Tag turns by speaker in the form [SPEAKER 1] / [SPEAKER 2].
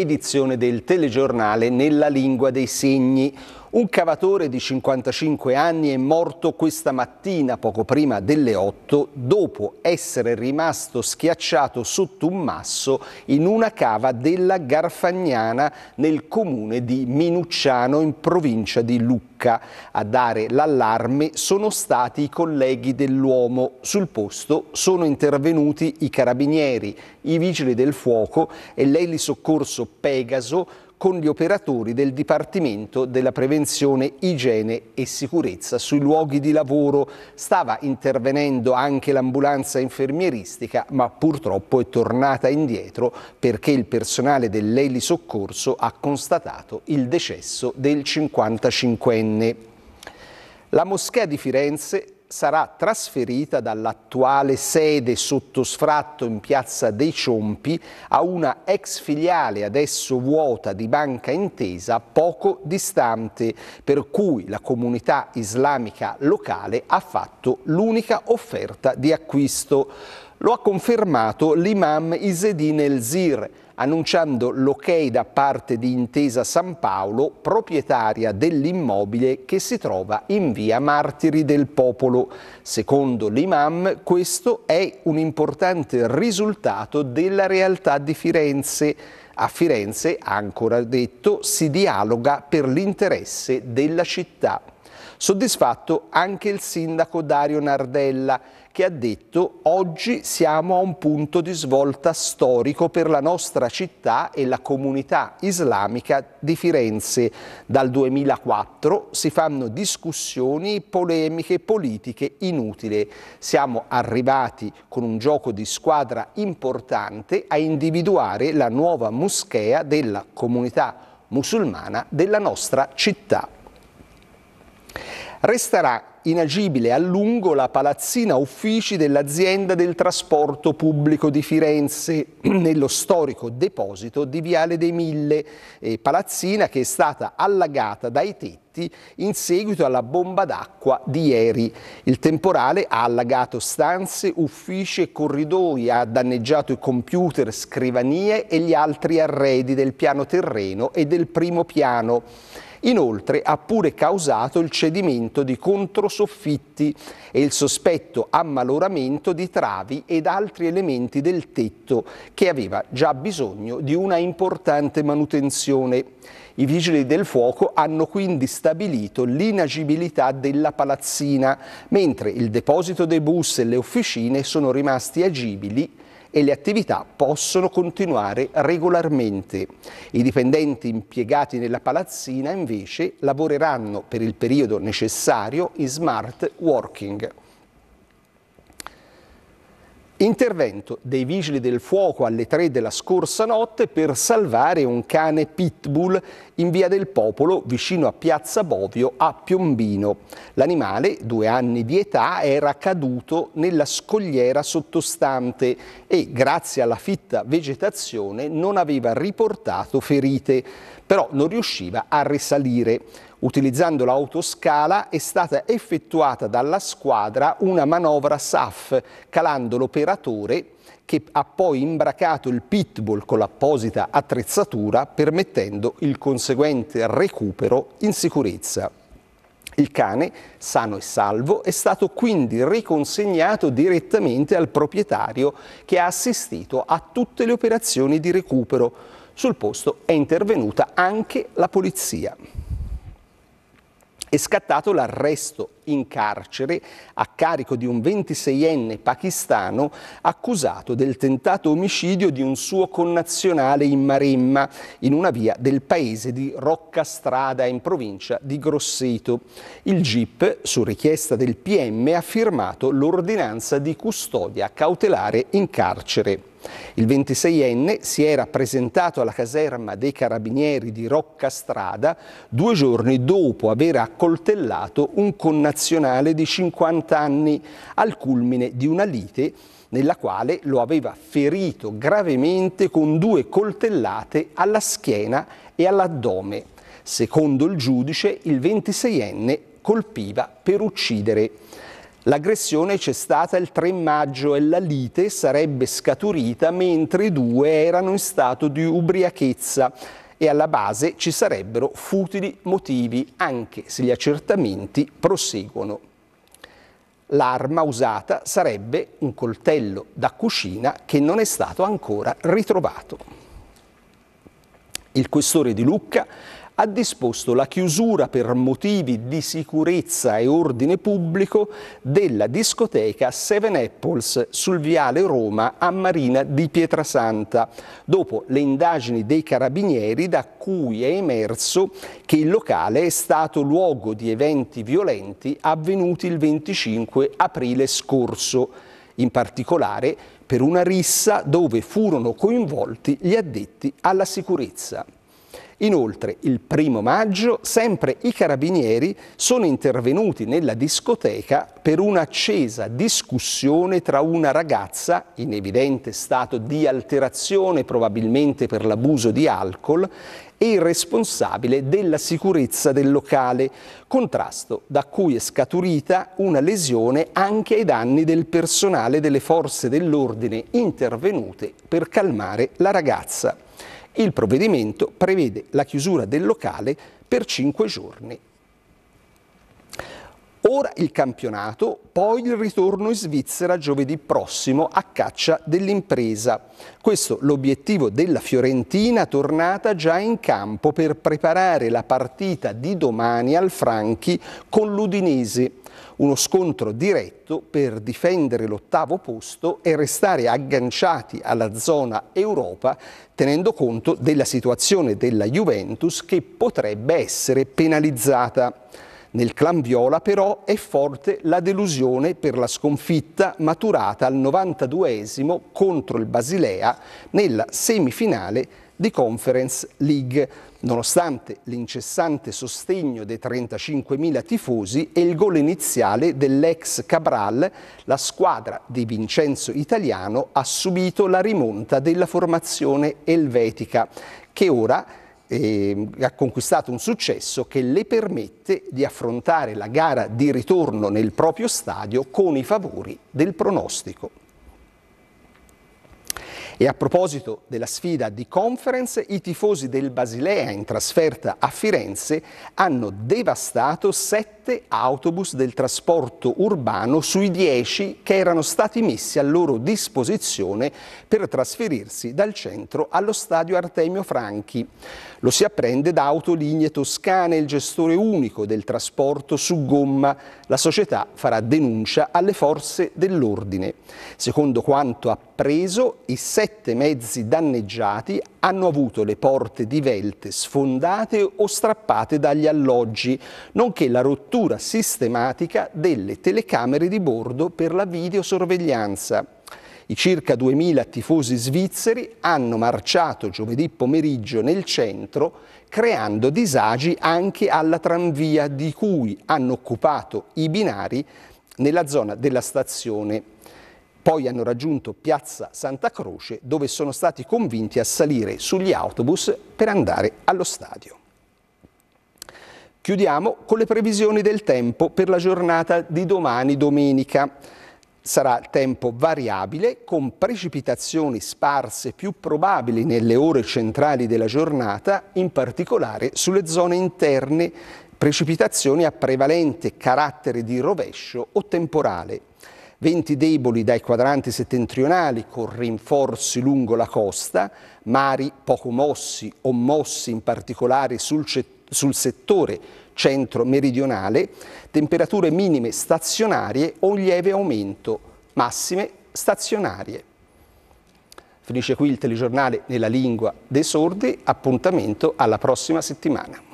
[SPEAKER 1] edizione del telegiornale Nella lingua dei segni un cavatore di 55 anni è morto questa mattina, poco prima delle 8, dopo essere rimasto schiacciato sotto un masso in una cava della Garfagnana nel comune di Minucciano in provincia di Lucca. A dare l'allarme sono stati i colleghi dell'uomo. Sul posto sono intervenuti i carabinieri, i vigili del fuoco e l'elisoccorso Pegaso con gli operatori del Dipartimento della Prevenzione, Igiene e Sicurezza sui luoghi di lavoro. Stava intervenendo anche l'ambulanza infermieristica, ma purtroppo è tornata indietro perché il personale dell'Eli Soccorso ha constatato il decesso del 55enne. La moschea di Firenze sarà trasferita dall'attuale sede sotto sfratto in piazza dei Ciompi a una ex filiale adesso vuota di Banca Intesa poco distante, per cui la comunità islamica locale ha fatto l'unica offerta di acquisto. Lo ha confermato l'imam Isedine El-Zir, annunciando l'ok da parte di Intesa San Paolo, proprietaria dell'immobile che si trova in via Martiri del Popolo. Secondo l'imam, questo è un importante risultato della realtà di Firenze. A Firenze, ha ancora detto, si dialoga per l'interesse della città. Soddisfatto anche il sindaco Dario Nardella, che ha detto oggi siamo a un punto di svolta storico per la nostra città e la comunità islamica di Firenze. Dal 2004 si fanno discussioni, polemiche, politiche inutili. Siamo arrivati con un gioco di squadra importante a individuare la nuova moschea della comunità musulmana della nostra città. Resterà inagibile a lungo la palazzina uffici dell'azienda del trasporto pubblico di Firenze nello storico deposito di Viale dei Mille, palazzina che è stata allagata dai tetti in seguito alla bomba d'acqua di ieri. Il temporale ha allagato stanze, uffici e corridoi, ha danneggiato i computer, scrivanie e gli altri arredi del piano terreno e del primo piano. Inoltre ha pure causato il cedimento di controsoffitti e il sospetto ammaloramento di travi ed altri elementi del tetto che aveva già bisogno di una importante manutenzione. I vigili del fuoco hanno quindi stabilito l'inagibilità della palazzina, mentre il deposito dei bus e le officine sono rimasti agibili e le attività possono continuare regolarmente. I dipendenti impiegati nella palazzina invece lavoreranno per il periodo necessario in smart working. Intervento dei vigili del fuoco alle 3 della scorsa notte per salvare un cane pitbull in via del Popolo vicino a Piazza Bovio a Piombino. L'animale, due anni di età, era caduto nella scogliera sottostante e grazie alla fitta vegetazione non aveva riportato ferite, però non riusciva a risalire. Utilizzando l'autoscala è stata effettuata dalla squadra una manovra SAF, calando l'operatore che ha poi imbracato il pitbull con l'apposita attrezzatura permettendo il conseguente recupero in sicurezza. Il cane, sano e salvo, è stato quindi riconsegnato direttamente al proprietario che ha assistito a tutte le operazioni di recupero. Sul posto è intervenuta anche la polizia è scattato l'arresto in carcere a carico di un 26enne pakistano accusato del tentato omicidio di un suo connazionale in Maremma, in una via del paese di Roccastrada, in provincia di Grosseto. Il GIP, su richiesta del PM, ha firmato l'ordinanza di custodia cautelare in carcere. Il 26enne si era presentato alla caserma dei carabinieri di Roccastrada due giorni dopo aver accoltellato un connazionale di 50 anni al culmine di una lite nella quale lo aveva ferito gravemente con due coltellate alla schiena e all'addome. Secondo il giudice, il 26enne colpiva per uccidere. L'aggressione c'è stata il 3 maggio e la lite sarebbe scaturita mentre i due erano in stato di ubriachezza e alla base ci sarebbero futili motivi anche se gli accertamenti proseguono. L'arma usata sarebbe un coltello da cucina che non è stato ancora ritrovato. Il questore di Lucca ha disposto la chiusura per motivi di sicurezza e ordine pubblico della discoteca Seven Apples sul viale Roma a Marina di Pietrasanta, dopo le indagini dei carabinieri da cui è emerso che il locale è stato luogo di eventi violenti avvenuti il 25 aprile scorso, in particolare per una rissa dove furono coinvolti gli addetti alla sicurezza. Inoltre, il primo maggio, sempre i carabinieri sono intervenuti nella discoteca per un'accesa discussione tra una ragazza, in evidente stato di alterazione probabilmente per l'abuso di alcol, e il responsabile della sicurezza del locale, contrasto da cui è scaturita una lesione anche ai danni del personale delle forze dell'ordine intervenute per calmare la ragazza. Il provvedimento prevede la chiusura del locale per 5 giorni. Ora il campionato, poi il ritorno in Svizzera giovedì prossimo a caccia dell'impresa. Questo l'obiettivo della Fiorentina tornata già in campo per preparare la partita di domani al Franchi con l'Udinese uno scontro diretto per difendere l'ottavo posto e restare agganciati alla zona Europa tenendo conto della situazione della Juventus che potrebbe essere penalizzata. Nel clan viola però è forte la delusione per la sconfitta maturata al 92esimo contro il Basilea nella semifinale di Conference League, nonostante l'incessante sostegno dei 35.000 tifosi e il gol iniziale dell'ex Cabral, la squadra di Vincenzo Italiano ha subito la rimonta della formazione elvetica, che ora eh, ha conquistato un successo che le permette di affrontare la gara di ritorno nel proprio stadio con i favori del pronostico. E a proposito della sfida di conference, i tifosi del Basilea in trasferta a Firenze hanno devastato sette autobus del trasporto urbano sui dieci che erano stati messi a loro disposizione per trasferirsi dal centro allo stadio Artemio Franchi. Lo si apprende da Autoligne Toscane, il gestore unico del trasporto su gomma. La società farà denuncia alle forze dell'ordine. Secondo quanto appena preso i sette mezzi danneggiati, hanno avuto le porte divelte, sfondate o strappate dagli alloggi, nonché la rottura sistematica delle telecamere di bordo per la videosorveglianza. I circa 2.000 tifosi svizzeri hanno marciato giovedì pomeriggio nel centro, creando disagi anche alla tranvia di cui hanno occupato i binari nella zona della stazione poi hanno raggiunto Piazza Santa Croce dove sono stati convinti a salire sugli autobus per andare allo stadio. Chiudiamo con le previsioni del tempo per la giornata di domani domenica. Sarà tempo variabile con precipitazioni sparse più probabili nelle ore centrali della giornata, in particolare sulle zone interne, precipitazioni a prevalente carattere di rovescio o temporale venti deboli dai quadranti settentrionali con rinforzi lungo la costa, mari poco mossi o mossi in particolare sul, sul settore centro-meridionale, temperature minime stazionarie o un lieve aumento, massime stazionarie. Finisce qui il telegiornale nella lingua dei sordi, appuntamento alla prossima settimana.